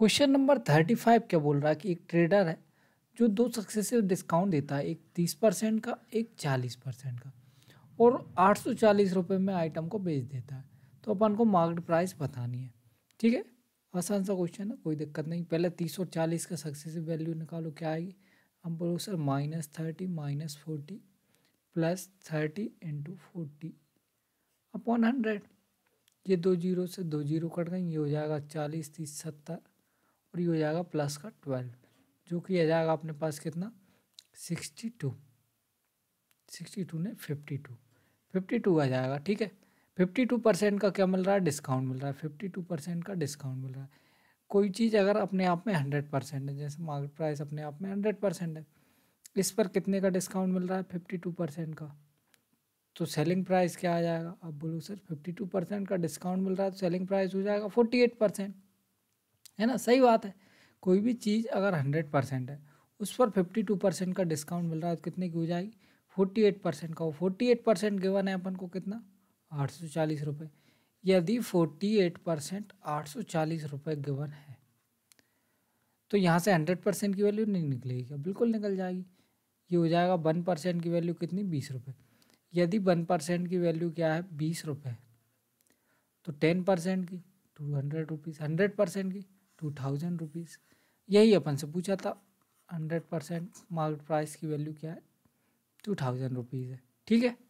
question number thirty five क्या बोल रहा है कि एक ट्रेडर है जो दो सक्सेसिव डिस्काउंट देता है एक तीस परसेंट का एक चालीस परसेंट का और आठ सौ चालीस रुपये में आइटम को बेच देता है तो अपन को मार्केट प्राइस बतानी है ठीक है आसान सा क्वेश्चन है कोई दिक्कत नहीं पहले तीस और चालीस का सक्सेसिव वैल्यू निकालो क्या आएगी हम बोलो sir minus thirty minus forty plus thirty into forty upon hundred ये दो जीरो से दो जीरो कट गई ये हो जाएगा चालीस तीस सत्तर और ये हो जाएगा प्लस का ट्वेल्व जो कि आ जाएगा अपने पास कितना सिक्सटी टू सिक्सटी टू ने फिफ्टी टू फिफ्टी टू आ जाएगा ठीक है फिफ्टी टू परसेंट का क्या मिल रहा है डिस्काउंट मिल रहा है फिफ्टी टू परसेंट का डिस्काउंट मिल रहा है कोई चीज़ अगर अपने आप में हंड्रेड परसेंट है जैसे मार्केट प्राइस अपने आप में हंड्रेड परसेंट है इस पर कितने का डिस्काउंट मिल रहा है फिफ्टी टू परसेंट का तो सेलिंग प्राइस क्या आ जाएगा आप बोलो सर फिफ्टी टू परसेंट का डिस्काउंट मिल रहा है तो सेलिंग प्राइस हो जाएगा फोर्टी एट परसेंट है ना सही बात है कोई भी चीज़ अगर हंड्रेड परसेंट है उस पर फिफ्टी टू परसेंट का डिस्काउंट मिल रहा है तो कितने की हो जाएगी फोर्टी एट परसेंट का हो फोर्टी एट परसेंट गिवन है अपन को कितना आठ सौ चालीस रुपये यदि फोर्टी एट परसेंट आठ सौ चालीस रुपये गिवन है तो यहाँ से हंड्रेड परसेंट की वैल्यू नहीं निकलेगी बिल्कुल निकल जाएगी ये हो जाएगा वन परसेंट की वैल्यू कितनी बीस रुपये यदि वन परसेंट की वैल्यू क्या है बीस रुपये तो टेन परसेंट की two hundred rupees hundred percent की टू थाउजेंड रुपीज़ यही अपन से पूछा था हंड्रेड परसेंट मार्केट प्राइस की वैल्यू क्या है टू थाउजेंड रुपीज़ है ठीक है